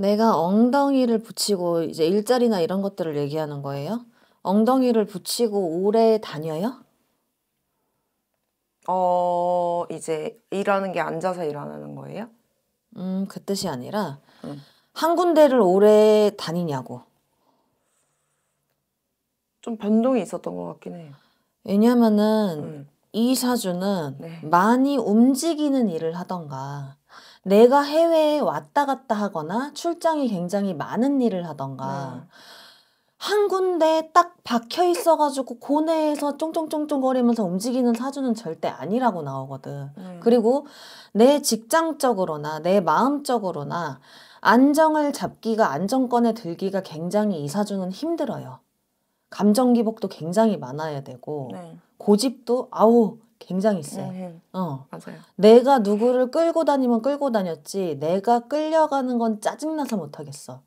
내가 엉덩이를 붙이고 이제 일자리나 이런 것들을 얘기하는 거예요? 엉덩이를 붙이고 오래 다녀요? 어, 이제 일하는 게 앉아서 일하는 거예요? 음, 그 뜻이 아니라 음. 한 군데를 오래 다니냐고. 좀 변동이 있었던 것 같긴 해요. 왜냐면은 음. 이 사주는 네. 많이 움직이는 일을 하던가 내가 해외에 왔다 갔다 하거나 출장이 굉장히 많은 일을 하던가 네. 한 군데 딱 박혀 있어가지고 고뇌에서 쫑쫑쫑쫑 거리면서 움직이는 사주는 절대 아니라고 나오거든. 음. 그리고 내 직장적으로나 내 마음적으로나 안정을 잡기가 안정권에 들기가 굉장히 이 사주는 힘들어요. 감정 기복도 굉장히 많아야 되고 네. 고집도 아우 굉장히 세. 음, 어. 맞아요. 내가 누구를 끌고 다니면 끌고 다녔지 내가 끌려가는 건 짜증나서 못하겠어.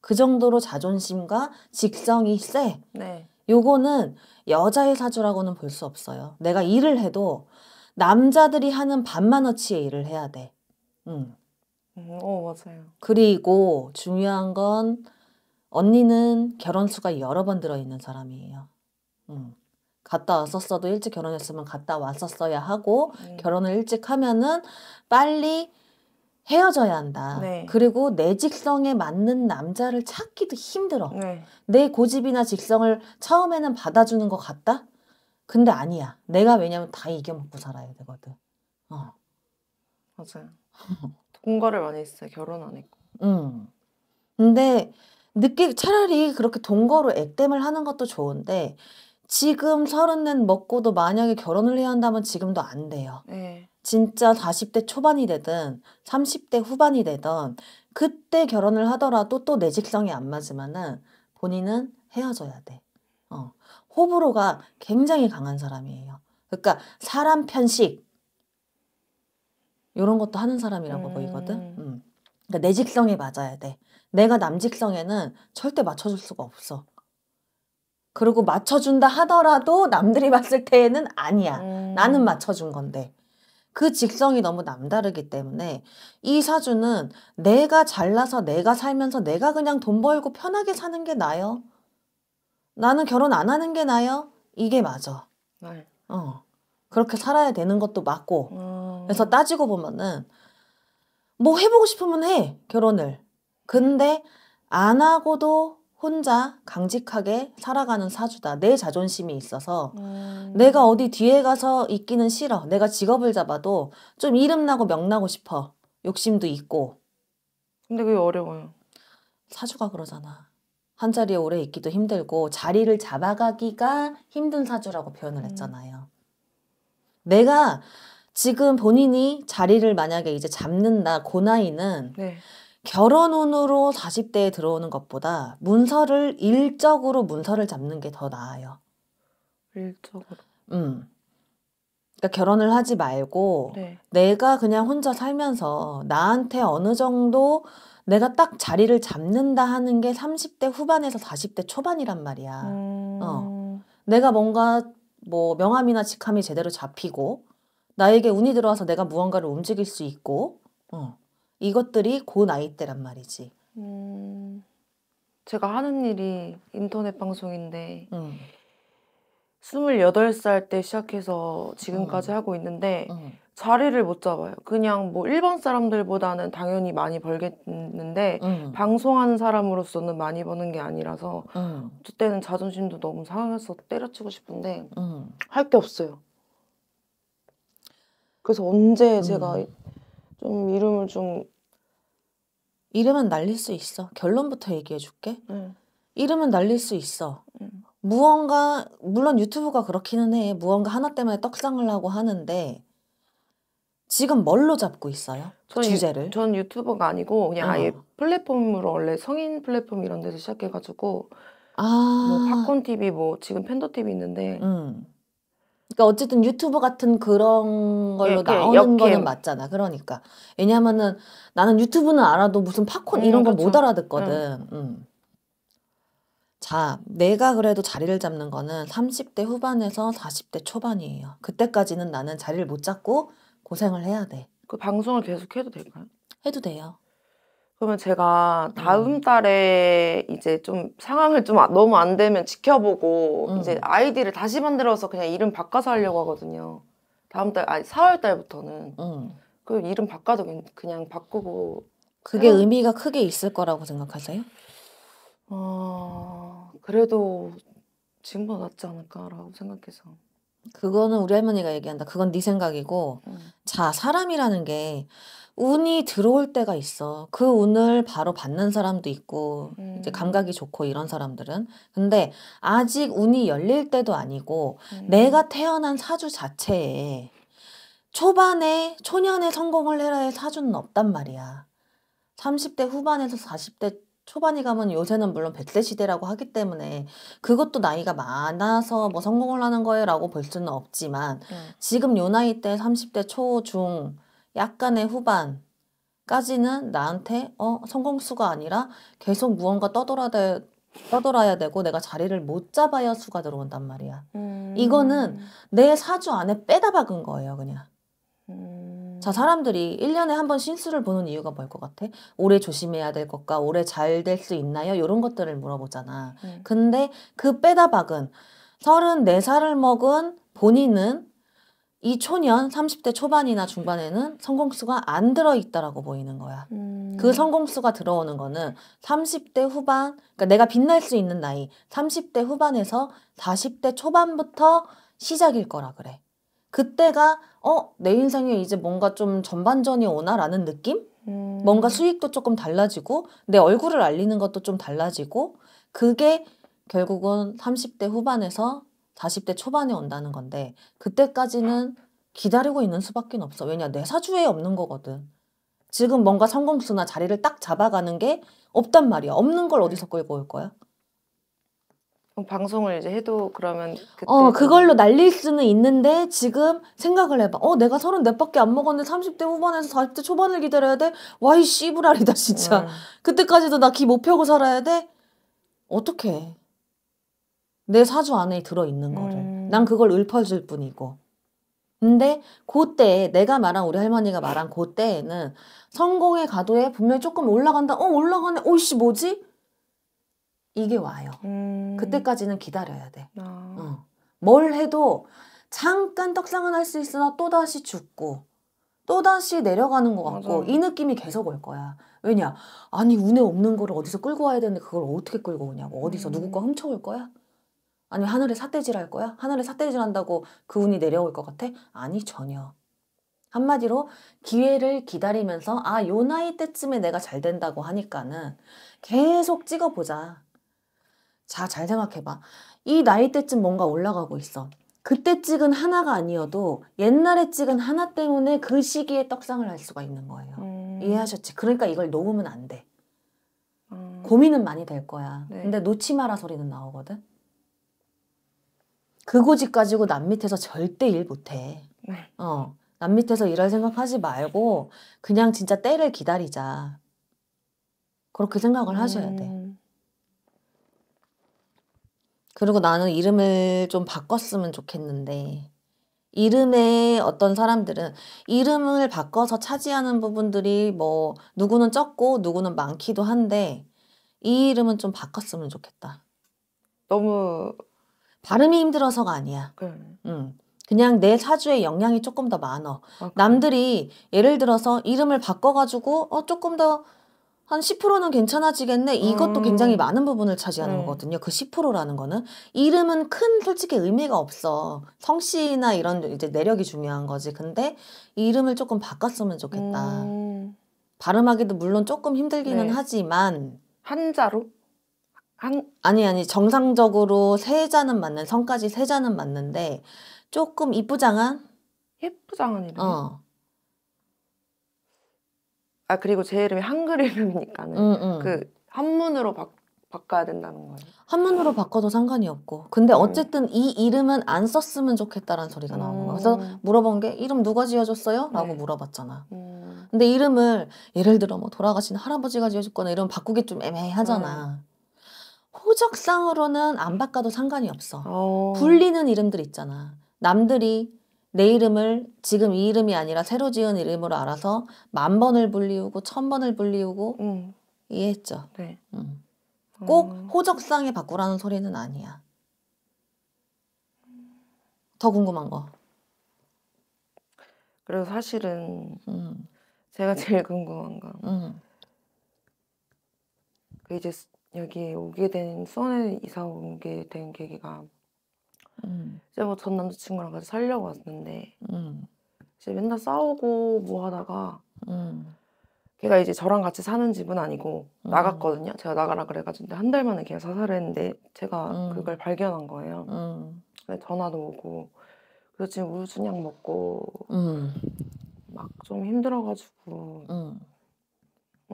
그 정도로 자존심과 직성이 세. 네. 요거는 여자의 사주라고는 볼 수 없어요. 내가 일을 해도 남자들이 하는 반만어치의 일을 해야 돼. 음. 음, 어, 맞아요. 그리고 중요한 건 언니는 결혼수가 여러 번 들어있는 사람이에요. 음. 갔다 왔었어도 일찍 결혼했으면 갔다 왔었어야 하고 네. 결혼을 일찍 하면은 빨리 헤어져야 한다. 네. 그리고 내 직성에 맞는 남자를 찾기도 힘들어. 네. 내 고집이나 직성을 처음에는 받아주는 것 같다? 근데 아니야. 내가 왜냐면 다 이겨먹고 살아야 되거든. 어. 맞아요. 동거를 많이 했어요. 결혼 안 했고. 음. 근데 늦게 차라리 그렇게 동거로 액땜을 하는 것도 좋은데 지금 서른넷 먹고도 만약에 결혼을 해야 한다면 지금도 안 돼요. 네. 진짜 40대 초반이 되든 30대 후반이 되든 그때 결혼을 하더라도 또 내 직성이 안 맞으면은 본인은 헤어져야 돼. 어. 호불호가 굉장히 강한 사람이에요. 그러니까 사람 편식 이런 것도 하는 사람이라고 음. 보이거든. 음. 그러니까 내 직성에 맞아야 돼. 내가 남 직성에는 절대 맞춰줄 수가 없어. 그리고 맞춰준다 하더라도 남들이 봤을 때에는 아니야. 음. 나는 맞춰준 건데. 그 직성이 너무 남다르기 때문에 이 사주는 내가 잘나서 내가 살면서 내가 그냥 돈 벌고 편하게 사는 게 나요. 나는 결혼 안 하는 게 나요. 이게 맞아. 네. 어. 그렇게 살아야 되는 것도 맞고. 음. 그래서 따지고 보면은 뭐 해보고 싶으면 해 결혼을. 근데 안 하고도 혼자 강직하게 살아가는 사주다. 내 자존심이 있어서 음. 내가 어디 뒤에 가서 있기는 싫어. 내가 직업을 잡아도 좀 이름나고 명나고 싶어. 욕심도 있고. 근데 그게 어려워요. 사주가 그러잖아. 한 자리에 오래 있기도 힘들고 자리를 잡아가기가 힘든 사주라고 표현을 음. 했잖아요. 내가 지금 본인이 자리를 만약에 이제 잡는다 고나이는 네. 결혼운으로 40대에 들어오는 것보다 문서를 일적으로 문서를 잡는 게 더 나아요. 일적으로. 음. 그러니까 결혼을 하지 말고 네. 내가 그냥 혼자 살면서 나한테 어느 정도 내가 딱 자리를 잡는다 하는 게 30대 후반에서 40대 초반이란 말이야. 어. 음... 어. 내가 뭔가 뭐 명함이나 직함이 제대로 잡히고 나에게 운이 들어와서 내가 무언가를 움직일 수 있고 어. 이것들이 고 나이 때란 말이지. 음, 제가 하는 일이 인터넷 방송인데 음. 28살 때 시작해서 지금까지 음. 하고 있는데 음. 자리를 못 잡아요. 그냥 뭐 일반 사람들보다는 당연히 많이 벌겠는데 음. 방송하는 사람으로서는 많이 버는 게 아니라서 음. 그때는 자존심도 너무 상해서 때려치고 싶은데 음. 할게 없어요. 그래서 언제 제가 좀 이름을 좀 이름은 날릴 수 있어. 결론부터 얘기해 줄게. 음. 이름은 날릴 수 있어. 음. 무언가 물론 유튜브가 그렇기는 해. 무언가 하나 때문에 떡상을 하고 하는데 지금 뭘로 잡고 있어요? 전 주제를? 전 유튜버가 아니고 그냥 어. 아예 플랫폼으로 원래 성인 플랫폼 이런 데서 시작해가지고 아. 뭐 팝콘 TV 뭐 지금 팬더 TV 있는데 음. 그러니까 어쨌든 유튜브 같은 그런 걸로 예, 나오는 역캠. 거는 맞잖아. 그러니까 왜냐면은 나는 유튜브는 알아도 무슨 팝콘 음, 이런 걸못 그렇죠. 알아듣거든. 음. 음. 자, 내가 그래도 자리를 잡는 거는 30대 후반에서 40대 초반이에요. 그때까지는 나는 자리를 못 잡고 고생을 해야 돼. 그 방송을 계속 해도 될까요? 해도 돼요. 그러면 제가 다음 음. 달에 이제 좀 상황을 좀 아, 너무 안 되면 지켜보고 음. 이제 아이디를 다시 만들어서 그냥 이름 바꿔서 하려고 하거든요. 다음 달 아니 4월 달부터는 음. 그 이름 바꿔도 그냥 바꾸고 그게 해요. 의미가 크게 있을 거라고 생각하세요? 어 그래도 지금보다 낫지 않을까라고 생각해서 그거는 우리 할머니가 얘기한다. 그건 네 생각이고 음. 자 사람이라는 게 운이 들어올 때가 있어. 그 운을 바로 받는 사람도 있고, 음. 이제 감각이 좋고 이런 사람들은. 근데 아직 운이 열릴 때도 아니고, 음. 내가 태어난 사주 자체에 초반에 초년에 성공을 해라 할 사주는 없단 말이야. 30대 후반에서 40대 초반이 가면 요새는 물론 100세 시대라고 하기 때문에 그것도 나이가 많아서 뭐 성공을 하는 거예요 라고 볼 수는 없지만 음. 지금 요 나이 때 30대 초, 중, 약간의 후반, 까지는 나한테 어 성공수가 아니라 계속 무언가 떠돌아 대, 떠돌아야 되고 내가 자리를 못 잡아야 수가 들어온단 말이야. 음. 이거는 내 사주 안에 빼다 박은 거예요, 그냥. 음. 자, 사람들이 1년에 한 번 신수를 보는 이유가 뭘 것 같아? 올해 조심해야 될 것과 올해 잘 될 수 있나요? 이런 것들을 물어보잖아. 음. 근데 그 빼다 박은 34살을 먹은 본인은 이 초년 30대 초반이나 중반에는 성공수가 안 들어있다라고 보이는 거야. 음. 그 성공수가 들어오는 거는 30대 후반, 그러니까 내가 빛날 수 있는 나이, 30대 후반에서 40대 초반부터 시작일 거라 그래. 그때가 어, 내 인생에 이제 뭔가 좀 전반전이 오나라는 느낌? 음. 뭔가 수익도 조금 달라지고 내 얼굴을 알리는 것도 좀 달라지고 그게 결국은 30대 후반에서 40대 초반에 온다는 건데 그때까지는 기다리고 있는 수밖에 없어. 왜냐 내 사주에 없는 거거든. 지금 뭔가 성공수나 자리를 딱 잡아가는 게 없단 말이야. 없는 걸 어디서 네. 끌고 올 거야? 방송을 이제 해도 그러면 어 그걸로 날릴 수는 있는데 지금 생각을 해봐 어 내가 34밖에 안 먹었는데 30대 후반에서 40대 초반을 기다려야 돼 와이 씨부랄이다 진짜 음. 그때까지도 나 기 못 펴고 살아야 돼 어떡해 내 사주 안에 들어있는 거를. 음. 난 그걸 읊어줄 뿐이고. 근데 그때 내가 말한 우리 할머니가 말한 그때에는 성공의 가도에 분명히 조금 올라간다. 어 올라가네. 오이씨 뭐지? 이게 와요. 음. 그때까지는 기다려야 돼. 아. 어. 뭘 해도 잠깐 떡상은 할 수 있으나 또다시 죽고 또다시 내려가는 것 같고 맞아. 이 느낌이 계속 올 거야. 왜냐? 아니 운에 없는 거를 어디서 끌고 와야 되는데 그걸 어떻게 끌고 오냐고. 어디서 음. 누구 거 훔쳐올 거야? 아니 하늘에 삿대질 할 거야? 하늘에 삿대질 한다고 그 운이 내려올 것 같아? 아니 전혀. 한마디로 기회를 기다리면서 아 요 나이 때쯤에 내가 잘 된다고 하니까는 계속 찍어보자. 자 잘 생각해봐. 이 나이 때쯤 뭔가 올라가고 있어. 그때 찍은 하나가 아니어도 옛날에 찍은 하나 때문에 그 시기에 떡상을 할 수가 있는 거예요. 음. 이해하셨지? 그러니까 이걸 놓으면 안 돼. 음. 고민은 많이 될 거야. 네. 근데 놓지 마라 소리는 나오거든. 그 고집 가지고 남 밑에서 절대 일 못해. 네. 어, 남 밑에서 일할 생각하지 말고 그냥 진짜 때를 기다리자. 그렇게 생각을 하셔야 돼. 음. 그리고 나는 이름을 좀 바꿨으면 좋겠는데 이름에 어떤 사람들은 이름을 바꿔서 차지하는 부분들이 뭐 누구는 적고 누구는 많기도 한데 이 이름은 좀 바꿨으면 좋겠다. 너무 발음이 힘들어서가 아니야. 음. 그냥 내 사주에 영향이 조금 더 많어. 아, 남들이 예를 들어서 이름을 바꿔가지고 어 조금 더 한 10%는 괜찮아지겠네. 이것도 음. 굉장히 많은 부분을 차지하는 음. 거거든요. 그 10%라는 거는 이름은 큰 솔직히 의미가 없어. 성씨나 이런 이제 내력이 중요한 거지. 근데 이름을 조금 바꿨으면 좋겠다. 음. 발음하기도 물론 조금 힘들기는 네. 하지만 한자로 한, 아니, 아니, 정상적으로 세자는 맞는, 성까지 세자는 맞는데, 조금 이쁘장한? 예쁘장한 이름. 어. 아, 그리고 제 이름이 한글 이름이니까는, 음, 음. 그, 한문으로 바, 바꿔야 된다는 거예요. 한문으로 바꿔도 상관이 없고. 근데 음. 어쨌든 음. 이 이름은 안 썼으면 좋겠다라는 소리가 나오 거예요. 그래서 음. 물어본 게, 이름 누가 지어줬어요? 라고 네. 물어봤잖아. 음. 근데 이름을, 예를 들어 뭐 돌아가신 할아버지가 지어줬거나 이러 바꾸기 좀 애매하잖아. 네. 호적상으로는 안 바꿔도 상관이 없어. 어. 불리는 이름들 있잖아. 남들이 내 이름을 지금 이 이름이 아니라 새로 지은 이름으로 알아서 만 번을 불리우고 천 번을 불리우고 음. 이해했죠. 네. 음. 꼭 음. 호적상에 바꾸라는 소리는 아니야. 더 궁금한 거. 그래서 사실은 제가 제일 궁금한 건그 이제 여기 오게 된 수원에 이사 오게 된 계기가 음. 이제 뭐 전 남자친구랑 같이 살려고 왔는데 음. 이제 맨날 싸우고 뭐 하다가 음. 걔가 이제 저랑 같이 사는 집은 아니고 음. 나갔거든요. 제가 나가라 그래가지고 한 달 만에 걔가 사살을 했는데 제가 음. 그걸 발견한 거예요. 근데 음. 전화도 오고 그래서 지금 우유순약 먹고 막 좀 힘들어가지고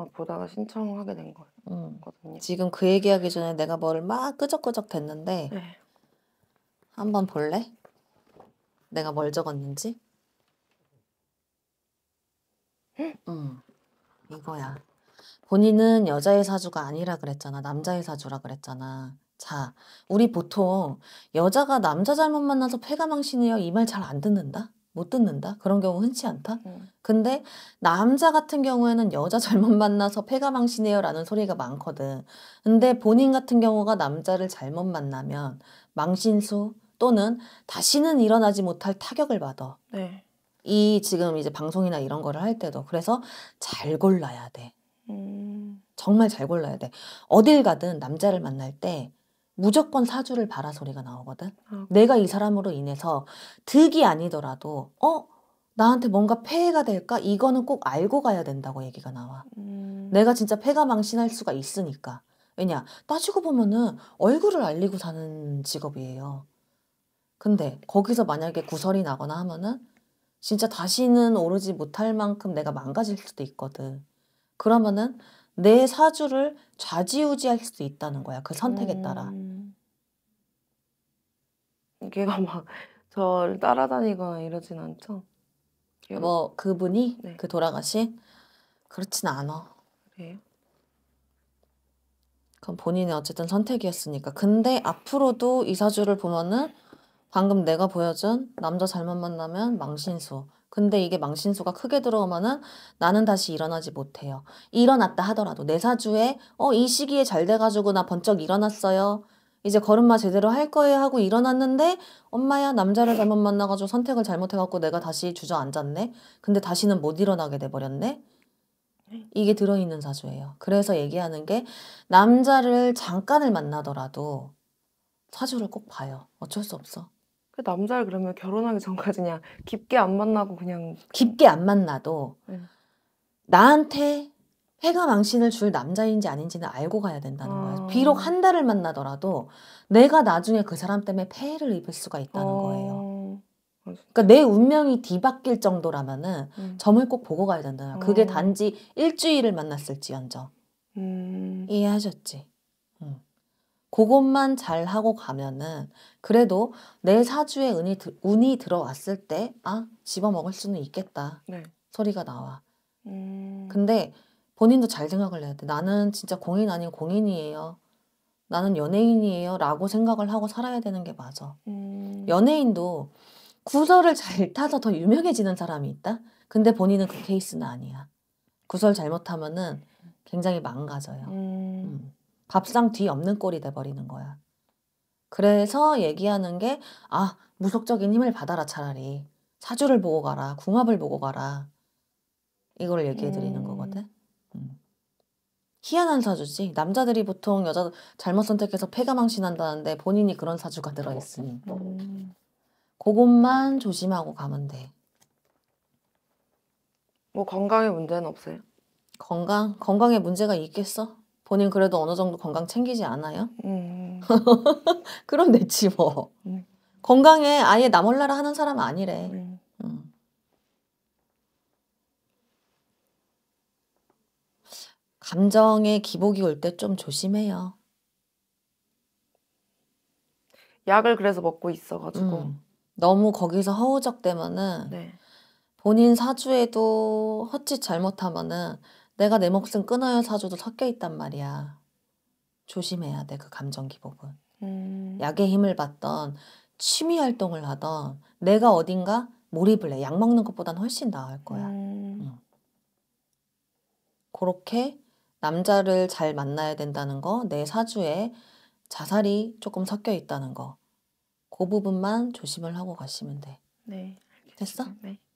보다가 신청하게 된 거거든요. 음. 지금 그 얘기하기 전에 내가 뭐를 막 끄적끄적 댔는데 네. 한번 볼래? 내가 뭘 적었는지? 응. 음, 이거야. 본인은 여자의 사주가 아니라 그랬잖아. 남자의 사주라 그랬잖아. 자, 우리 보통 여자가 남자 잘못 만나서 폐가망신이요. 이 말 잘 안 듣는다? 못 듣는다 그런 경우 흔치 않다 음. 근데 남자 같은 경우에는 여자 잘못 만나서 폐가망신해요라는 소리가 많거든 근데 본인 같은 경우가 남자를 잘못 만나면 망신수 또는 다시는 일어나지 못할 타격을 받아 네. 이 지금 이제 방송이나 이런 거를 할 때도 그래서 잘 골라야 돼 음. 정말 잘 골라야 돼 어딜 가든 남자를 만날 때 무조건 사주를 봐라 소리가 나오거든. 아, 내가 이 사람으로 인해서 득이 아니더라도 어 나한테 뭔가 폐해가 될까 이거는 꼭 알고 가야 된다고 얘기가 나와. 음... 내가 진짜 폐가 망신할 수가 있으니까. 왜냐 따지고 보면은 얼굴을 알리고 사는 직업이에요. 근데 거기서 만약에 구설이 나거나 하면은 진짜 다시는 오르지 못할 만큼 내가 망가질 수도 있거든. 그러면은 내 사주를 좌지우지할 수도 있다는 거야. 그 선택에 음... 따라. 걔가 막 저를 따라다니거나 이러진 않죠. 걔가... 뭐 그분이 네. 그 돌아가신 그렇진 않아. 그래요? 그럼 본인의 어쨌든 선택이었으니까. 근데 앞으로도 이 사주를 보면은 방금 내가 보여준 남자 잘못 만나면 망신수. 근데 이게 망신수가 크게 들어오면은 나는 다시 일어나지 못해요. 일어났다 하더라도 내 네 사주에 어 이 시기에 잘 돼가지고 나 번쩍 일어났어요. 이제 걸음마 제대로 할 거예요 하고 일어났는데 엄마야 남자를 잘못 만나가지고 선택을 잘못해갖고 내가 다시 주저앉았네. 근데 다시는 못 일어나게 돼버렸네. 이게 들어있는 사주예요. 그래서 얘기하는 게 남자를 잠깐을 만나더라도 사주를 꼭 봐요. 어쩔 수 없어. 그 남자를 그러면 결혼하기 전까지 그냥 깊게 안 만나고 그냥 깊게 안 만나도 네. 나한테 해가 망신을 줄 남자인지 아닌지는 알고 가야 된다는 아... 거예요. 비록 한 달을 만나더라도 내가 나중에 그 사람 때문에 폐해를 입을 수가 있다는 아... 거예요. 그렇죠. 그러니까 내 운명이 뒤바뀔 정도라면은 음. 점을 꼭 보고 가야 된다. 그게 아... 단지 일주일을 만났을지언정 음... 이해하셨지? 그것만 잘 하고 가면은 그래도 내 사주에 운이, 운이 들어왔을 때 아 집어먹을 수는 있겠다 네. 소리가 나와. 음... 근데 본인도 잘 생각을 해야 돼. 나는 진짜 공인 아닌 공인이에요. 나는 연예인이에요. 라고 생각을 하고 살아야 되는 게 맞아. 음... 연예인도 구설을 잘 타서 더 유명해지는 사람이 있다? 근데 본인은 그 케이스는 아니야. 구설 잘못하면은 굉장히 망가져요. 음... 밥상 뒤 없는 꼴이 돼버리는 거야. 그래서 얘기하는 게, 아, 무속적인 힘을 받아라, 차라리. 사주를 보고 가라, 궁합을 보고 가라. 이걸 얘기해 드리는 음. 거거든. 음. 희한한 사주지. 남자들이 보통 여자 잘못 선택해서 폐가망신한다는데 본인이 그런 사주가 들어있으니. 음. 그것만 조심하고 가면 돼. 뭐 건강에 문제는 없어요? 건강? 건강에 문제가 있겠어? 본인 그래도 어느 정도 건강 챙기지 않아요? 음. 그럼 됐지 뭐. 음. 건강에 아예 나 몰라라 하는 사람 아니래. 음. 음. 감정의 기복이 올 때 좀 조심해요. 약을 그래서 먹고 있어가지고. 음. 너무 거기서 허우적대면은 네. 본인 사주에도 헛짓 잘못하면은 내가 내 몫은 끊어요 사주도 섞여 있단 말이야. 조심해야 돼, 그 감정 기복은. 음. 약의 힘을 받던 취미 활동을 하던 내가 어딘가 몰입을 해. 약 먹는 것보단 훨씬 나을 거야. 음. 그렇게 남자를 잘 만나야 된다는 거, 내 사주에 자살이 조금 섞여 있다는 거, 그 부분만 조심을 하고 가시면 돼. 네. 알겠습니다. 됐어? 네.